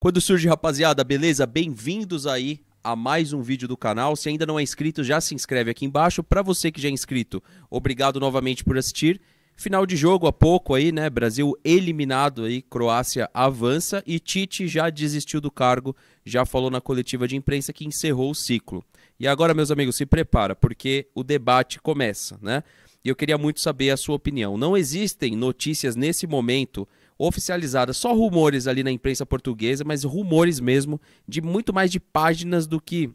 Quando surge, rapaziada, beleza? Bem-vindos aí a mais um vídeo do canal. Se ainda não é inscrito, já se inscreve aqui embaixo. Para você que já é inscrito, obrigado novamente por assistir. Final de jogo há pouco aí, né? Brasil eliminado aí, Croácia avança e Tite já desistiu do cargo, já falou na coletiva de imprensa que encerrou o ciclo. E agora, meus amigos, se prepara, porque o debate começa, né? E eu queria muito saber a sua opinião. Não existem notícias nesse momento oficializada. Só rumores ali na imprensa portuguesa, mas rumores mesmo de muito mais de páginas do que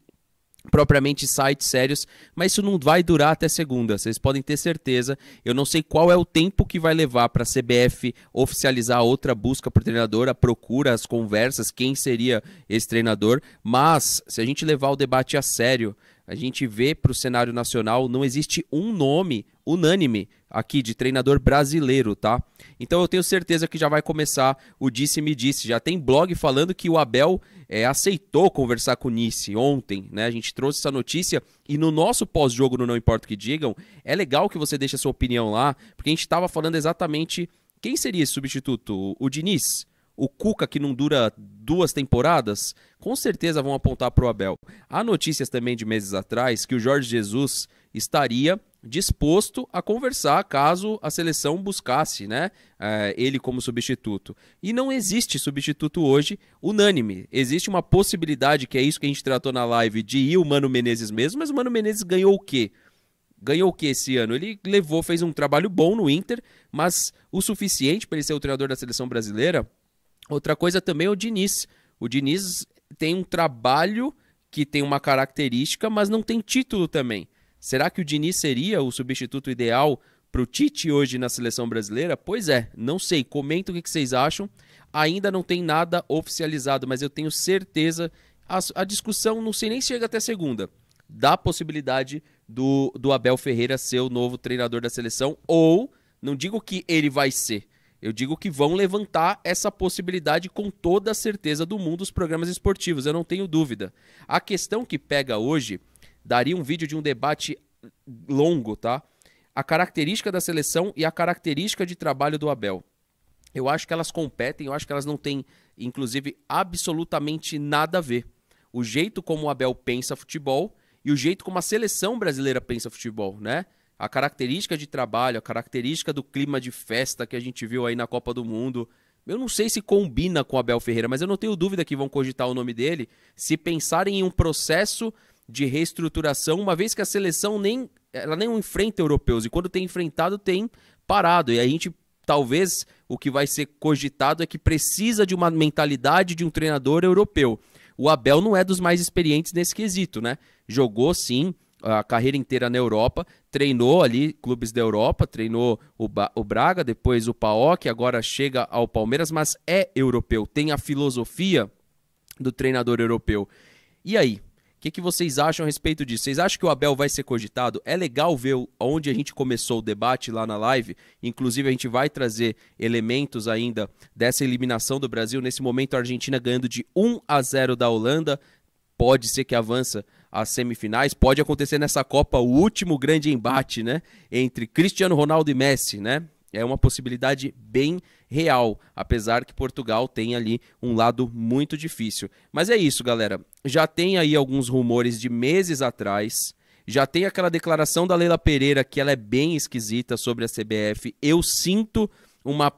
propriamente sites sérios, mas isso não vai durar até segunda, vocês podem ter certeza. Eu não sei qual é o tempo que vai levar para a CBF oficializar outra busca por treinador, a procura, as conversas, quem seria esse treinador, mas se a gente levar o debate a sério, a gente vê para o cenário nacional, não existe um nome unânime aqui de treinador brasileiro, tá? Então eu tenho certeza que já vai começar o Disse Me Disse. Já tem blog falando que o Abel é, aceitou conversar com o Nice ontem, né? A gente trouxe essa notícia e no nosso pós-jogo, no Não Importa o que Digam, é legal que você deixe a sua opinião lá, porque a gente estava falando exatamente quem seria esse substituto? O Diniz? o Cuca, que não dura duas temporadas, com certeza vão apontar para o Abel. Há notícias também de meses atrás que o Jorge Jesus estaria disposto a conversar caso a seleção buscasse né, eh, ele como substituto. E não existe substituto hoje unânime. Existe uma possibilidade, que é isso que a gente tratou na live, de ir o Mano Menezes mesmo, mas o Mano Menezes ganhou o quê? Ganhou o que esse ano? Ele levou, fez um trabalho bom no Inter, mas o suficiente para ele ser o treinador da seleção brasileira Outra coisa também é o Diniz. O Diniz tem um trabalho que tem uma característica, mas não tem título também. Será que o Diniz seria o substituto ideal para o Tite hoje na seleção brasileira? Pois é, não sei. Comenta o que vocês acham. Ainda não tem nada oficializado, mas eu tenho certeza. A, a discussão não sei nem chega até segunda. Da possibilidade do, do Abel Ferreira ser o novo treinador da seleção, ou não digo que ele vai ser, eu digo que vão levantar essa possibilidade com toda a certeza do mundo os programas esportivos, eu não tenho dúvida. A questão que pega hoje daria um vídeo de um debate longo, tá? A característica da seleção e a característica de trabalho do Abel. Eu acho que elas competem, eu acho que elas não têm, inclusive, absolutamente nada a ver. O jeito como o Abel pensa futebol e o jeito como a seleção brasileira pensa futebol, né? a característica de trabalho, a característica do clima de festa que a gente viu aí na Copa do Mundo. Eu não sei se combina com Abel Ferreira, mas eu não tenho dúvida que vão cogitar o nome dele se pensarem em um processo de reestruturação, uma vez que a seleção nem ela nem enfrenta europeus e quando tem enfrentado tem parado. E a gente talvez o que vai ser cogitado é que precisa de uma mentalidade de um treinador europeu. O Abel não é dos mais experientes nesse quesito, né? Jogou sim a carreira inteira na Europa, treinou ali clubes da Europa, treinou o, ba o Braga, depois o PAOK, agora chega ao Palmeiras, mas é europeu, tem a filosofia do treinador europeu. E aí? O que, que vocês acham a respeito disso? Vocês acham que o Abel vai ser cogitado? É legal ver onde a gente começou o debate lá na live. Inclusive, a gente vai trazer elementos ainda dessa eliminação do Brasil. Nesse momento, a Argentina ganhando de 1 a 0 da Holanda. Pode ser que avança às semifinais. Pode acontecer nessa Copa o último grande embate, né? Entre Cristiano Ronaldo e Messi, né? É uma possibilidade bem real, apesar que Portugal tem ali um lado muito difícil. Mas é isso, galera. Já tem aí alguns rumores de meses atrás. Já tem aquela declaração da Leila Pereira que ela é bem esquisita sobre a CBF. Eu sinto uma,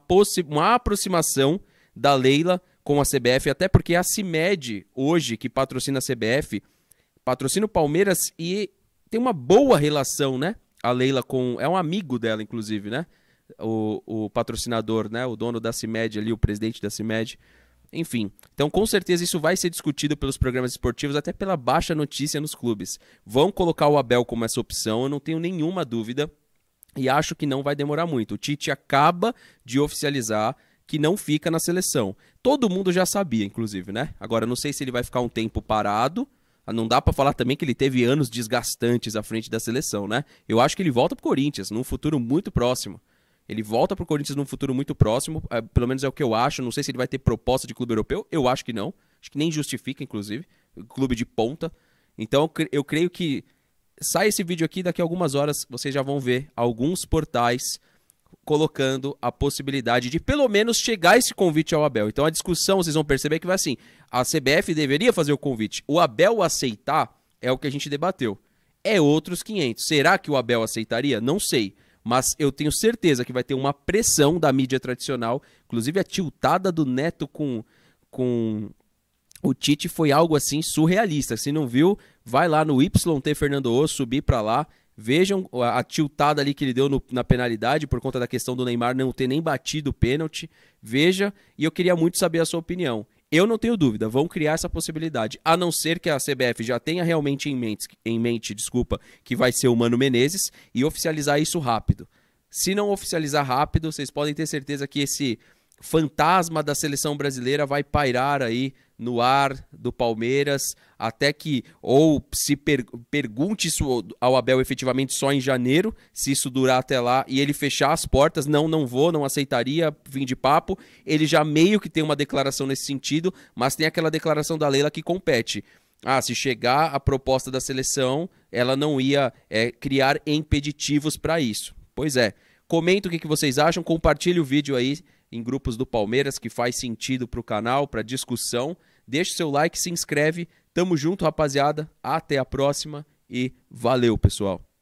uma aproximação da Leila com a CBF, até porque a CIMED, hoje, que patrocina a CBF, patrocina o Palmeiras e tem uma boa relação, né? A Leila com. É um amigo dela, inclusive, né? O, o patrocinador, né? O dono da CIMED ali, o presidente da CIMED. Enfim, então com certeza isso vai ser discutido pelos programas esportivos, até pela baixa notícia nos clubes. Vão colocar o Abel como essa opção, eu não tenho nenhuma dúvida e acho que não vai demorar muito. O Tite acaba de oficializar que não fica na seleção. Todo mundo já sabia, inclusive, né? Agora, não sei se ele vai ficar um tempo parado ah, não dá para falar também que ele teve anos desgastantes à frente da seleção, né? Eu acho que ele volta pro Corinthians num futuro muito próximo. Ele volta pro Corinthians num futuro muito próximo, é, pelo menos é o que eu acho. Não sei se ele vai ter proposta de clube europeu, eu acho que não. Acho que nem justifica, inclusive. Clube de ponta. Então eu creio que sai esse vídeo aqui, daqui a algumas horas vocês já vão ver alguns portais colocando a possibilidade de pelo menos chegar esse convite ao Abel. Então a discussão, vocês vão perceber que vai assim, a CBF deveria fazer o convite. O Abel aceitar é o que a gente debateu. É outros 500. Será que o Abel aceitaria? Não sei. Mas eu tenho certeza que vai ter uma pressão da mídia tradicional, inclusive a tiltada do Neto com com o Tite foi algo assim surrealista. Se não viu, vai lá no YT Fernando O, subir para lá Vejam a, a tiltada ali que ele deu no, na penalidade por conta da questão do Neymar não ter nem batido o pênalti. Veja, e eu queria muito saber a sua opinião. Eu não tenho dúvida, vão criar essa possibilidade, a não ser que a CBF já tenha realmente em mente, em mente desculpa, que vai ser o Mano Menezes e oficializar isso rápido. Se não oficializar rápido, vocês podem ter certeza que esse fantasma da seleção brasileira vai pairar aí no ar do Palmeiras, até que ou se per pergunte isso ao Abel efetivamente só em janeiro, se isso durar até lá e ele fechar as portas, não, não vou, não aceitaria, fim de papo. Ele já meio que tem uma declaração nesse sentido, mas tem aquela declaração da Leila que compete. Ah, se chegar a proposta da seleção, ela não ia é, criar impeditivos para isso. Pois é. Comenta o que, que vocês acham, compartilhe o vídeo aí em grupos do Palmeiras que faz sentido para o canal, para discussão. Deixa o seu like, se inscreve. Tamo junto, rapaziada. Até a próxima e valeu, pessoal.